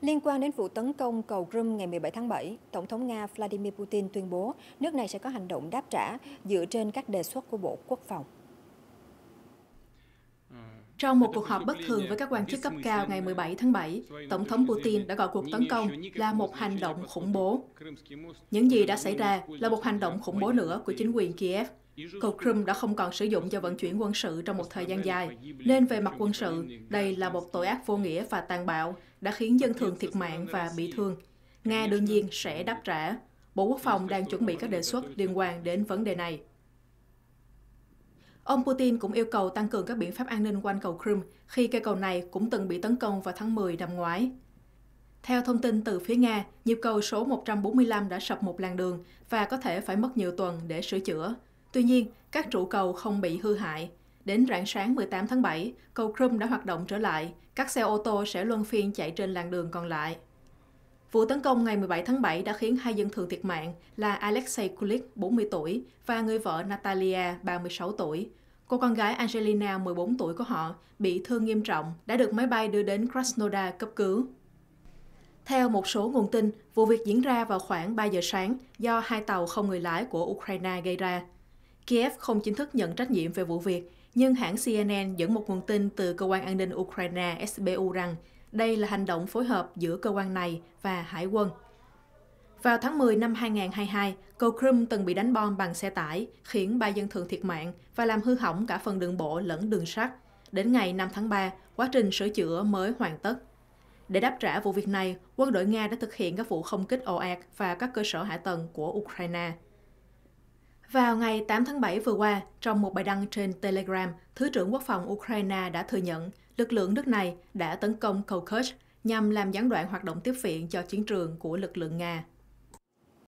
Liên quan đến vụ tấn công cầu Crimea ngày 17 tháng 7, Tổng thống Nga Vladimir Putin tuyên bố nước này sẽ có hành động đáp trả dựa trên các đề xuất của Bộ Quốc phòng. Trong một cuộc họp bất thường với các quan chức cấp cao ngày 17 tháng 7, Tổng thống Putin đã gọi cuộc tấn công là một hành động khủng bố. Những gì đã xảy ra là một hành động khủng bố nữa của chính quyền Kiev. Cầu Crimea đã không còn sử dụng cho vận chuyển quân sự trong một thời gian dài, nên về mặt quân sự, đây là một tội ác vô nghĩa và tàn bạo đã khiến dân thường thiệt mạng và bị thương. Nga đương nhiên sẽ đáp trả. Bộ Quốc phòng đang chuẩn bị các đề xuất liên quan đến vấn đề này. Ông Putin cũng yêu cầu tăng cường các biện pháp an ninh quanh cầu Crimea khi cây cầu này cũng từng bị tấn công vào tháng 10 năm ngoái. Theo thông tin từ phía Nga, nhịp cầu số 145 đã sập một làn đường và có thể phải mất nhiều tuần để sửa chữa. Tuy nhiên, các trụ cầu không bị hư hại. Đến rạng sáng 18 tháng 7, cầu Crimea đã hoạt động trở lại. Các xe ô tô sẽ luân phiên chạy trên làn đường còn lại. Vụ tấn công ngày 17 tháng 7 đã khiến hai dân thường thiệt mạng là Alexei Kulik, 40 tuổi, và người vợ Natalia, 36 tuổi. Cô con gái Angelina, 14 tuổi của họ, bị thương nghiêm trọng, đã được máy bay đưa đến Krasnodar cấp cứu. Theo một số nguồn tin, vụ việc diễn ra vào khoảng 3 giờ sáng do hai tàu không người lái của Ukraine gây ra. Kiev không chính thức nhận trách nhiệm về vụ việc, nhưng hãng CNN dẫn một nguồn tin từ cơ quan an ninh Ukraine SBU rằng đây là hành động phối hợp giữa cơ quan này và hải quân. Vào tháng 10 năm 2022, cầu Crimea từng bị đánh bom bằng xe tải, khiến ba dân thường thiệt mạng và làm hư hỏng cả phần đường bộ lẫn đường sắt. Đến ngày 5 tháng 3, quá trình sửa chữa mới hoàn tất. Để đáp trả vụ việc này, quân đội Nga đã thực hiện các vụ không kích ồ ạt và các cơ sở hạ tầng của Ukraine. Vào ngày 8 tháng 7 vừa qua, trong một bài đăng trên Telegram, Thứ trưởng Quốc phòng Ukraine đã thừa nhận lực lượng nước này đã tấn công cầu Kursk nhằm làm gián đoạn hoạt động tiếp viện cho chiến trường của lực lượng Nga.